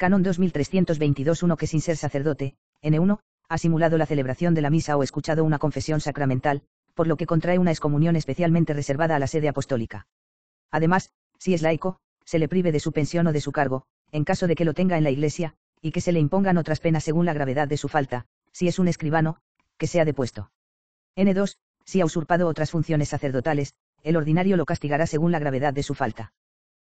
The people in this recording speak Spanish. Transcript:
Canon 2322 que sin ser sacerdote, N1, ha simulado la celebración de la misa o escuchado una confesión sacramental, por lo que contrae una excomunión especialmente reservada a la sede apostólica. Además, si es laico, se le prive de su pensión o de su cargo, en caso de que lo tenga en la Iglesia, y que se le impongan otras penas según la gravedad de su falta, si es un escribano, que sea depuesto. N2, si ha usurpado otras funciones sacerdotales, el ordinario lo castigará según la gravedad de su falta.